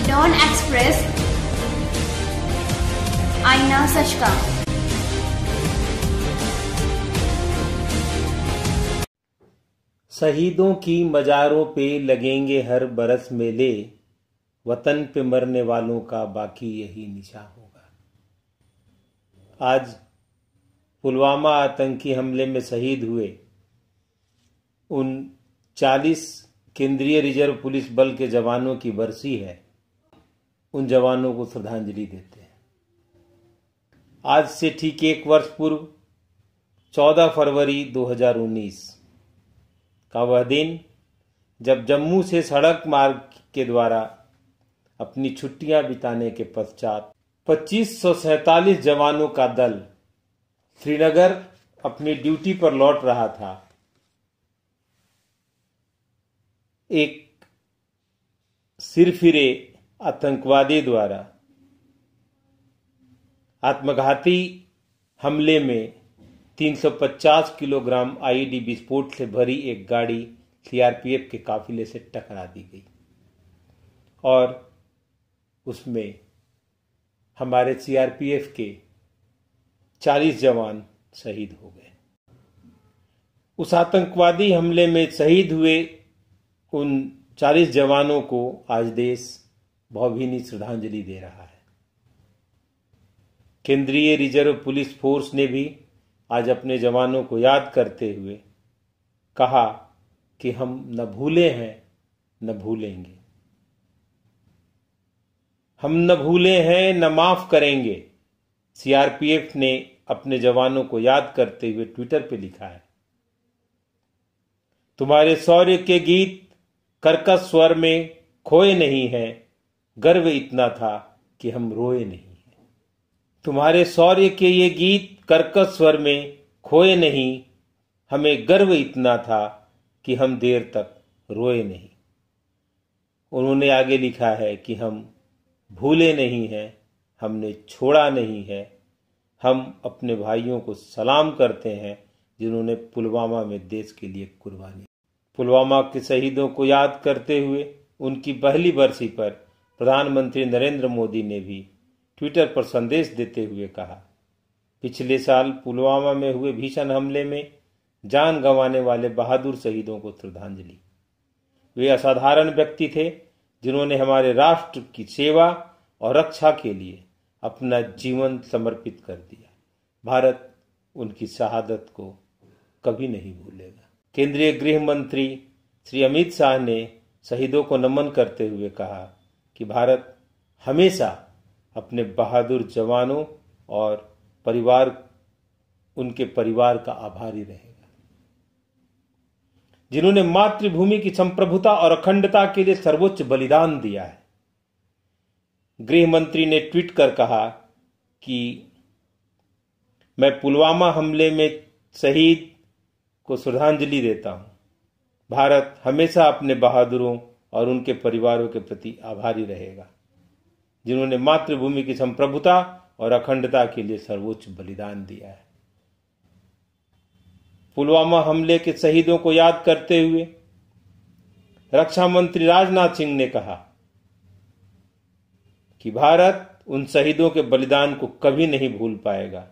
The Dawn Express, Aina Sashka. शहीदों की मज़ारों पे लगेंगे हर बरस मेले वतन पे मरने वालों का बाकी यही निशा होगा आज पुलवामा आतंकी हमले में शहीद हुए उन 40 केंद्रीय रिजर्व पुलिस बल के जवानों की बरसी है उन जवानों को श्रद्धांजलि देते हैं आज से ठीक एक वर्ष पूर्व 14 फरवरी 2019 का वह दिन जब जम्मू से सड़क मार्ग के द्वारा अपनी छुट्टियां बिताने के पश्चात पच्चीस जवानों का दल श्रीनगर अपनी ड्यूटी पर लौट रहा था एक सिरफिरे आतंकवादी द्वारा आत्मघाती हमले में 350 किलोग्राम आईडी विस्फोट से भरी एक गाड़ी सीआरपीएफ के काफिले से टकरा दी गई और उसमें हमारे सीआरपीएफ के 40 जवान शहीद हो गए उस आतंकवादी हमले में शहीद हुए उन 40 जवानों को आज देश भावभीनी श्रद्धांजलि दे रहा है केंद्रीय रिजर्व पुलिस फोर्स ने भी आज अपने जवानों को याद करते हुए कहा कि हम न भूले हैं न भूलेंगे हम न भूले हैं न माफ करेंगे सीआरपीएफ ने अपने जवानों को याद करते हुए ट्विटर पर लिखा है तुम्हारे शौर्य के गीत कर्कश स्वर में खोए नहीं हैं गर्व इतना था कि हम रोए नहीं तुम्हारे शौर्य के ये गीत कर्कश स्वर में खोए नहीं हमें गर्व इतना था कि हम देर तक रोए नहीं उन्होंने आगे लिखा है कि हम भूले नहीं हैं हमने छोड़ा नहीं है हम अपने भाइयों को सलाम करते हैं जिन्होंने पुलवामा में देश के लिए कुर्बानी पुलवामा के शहीदों को याद करते हुए उनकी पहली बरसी पर प्रधानमंत्री नरेंद्र मोदी ने भी ट्विटर पर संदेश देते हुए कहा पिछले साल पुलवामा में हुए भीषण हमले में जान गंवाने वाले बहादुर शहीदों को श्रद्धांजलि वे असाधारण व्यक्ति थे जिन्होंने हमारे राष्ट्र की सेवा और रक्षा के लिए अपना जीवन समर्पित कर दिया भारत उनकी शहादत को कभी नहीं भूलेगा केंद्रीय गृह मंत्री श्री अमित शाह ने शहीदों को नमन करते हुए कहा कि भारत हमेशा अपने बहादुर जवानों और परिवार उनके परिवार का आभारी रहेगा जिन्होंने मातृभूमि की संप्रभुता और अखंडता के लिए सर्वोच्च बलिदान दिया है गृह मंत्री ने ट्वीट कर कहा कि मैं पुलवामा हमले में शहीद को श्रद्धांजलि देता हूं भारत हमेशा अपने बहादुरों और उनके परिवारों के प्रति आभारी रहेगा जिन्होंने मातृभूमि की संप्रभुता और अखंडता के लिए सर्वोच्च बलिदान दिया है पुलवामा हमले के शहीदों को याद करते हुए रक्षा मंत्री राजनाथ सिंह ने कहा कि भारत उन शहीदों के बलिदान को कभी नहीं भूल पाएगा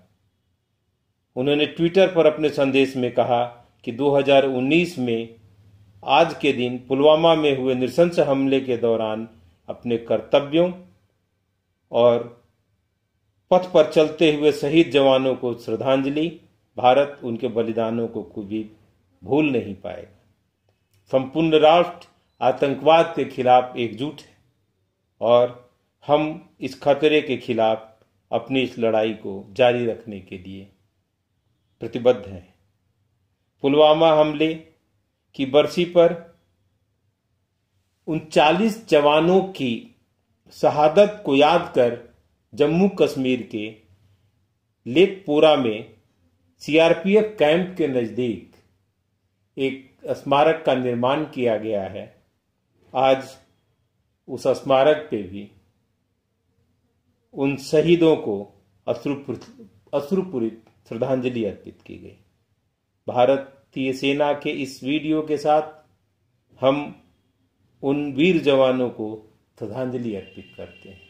उन्होंने ट्विटर पर अपने संदेश में कहा कि 2019 में आज के दिन पुलवामा में हुए निरसंस हमले के दौरान अपने कर्तव्यों और पथ पर चलते हुए शहीद जवानों को श्रद्धांजलि भारत उनके बलिदानों को कभी भूल नहीं पाएगा संपूर्ण राष्ट्र आतंकवाद के खिलाफ एकजुट है और हम इस खतरे के खिलाफ अपनी इस लड़ाई को जारी रखने के लिए प्रतिबद्ध हैं पुलवामा हमले की बरसी पर उनचालीस जवानों की शहादत को याद कर जम्मू कश्मीर के लेकपुरा में सीआरपीएफ कैंप के नज़दीक एक स्मारक का निर्माण किया गया है आज उस स्मारक पे भी उन शहीदों को अश्रुपूरित श्रद्धांजलि अर्पित की गई भारत भारतीय सेना के इस वीडियो के साथ हम उन वीर जवानों को श्रद्धांजलि अर्पित करते हैं